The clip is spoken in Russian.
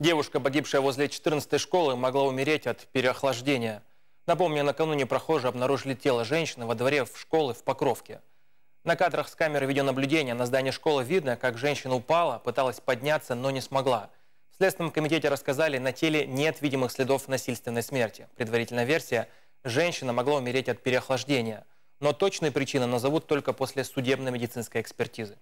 Девушка, погибшая возле 14 школы, могла умереть от переохлаждения. Напомню, накануне прохожие обнаружили тело женщины во дворе в школы в Покровке. На кадрах с камеры видеонаблюдения на здании школы видно, как женщина упала, пыталась подняться, но не смогла. В Следственном комитете рассказали, на теле нет видимых следов насильственной смерти. Предварительная версия – женщина могла умереть от переохлаждения. Но точные причины назовут только после судебно-медицинской экспертизы.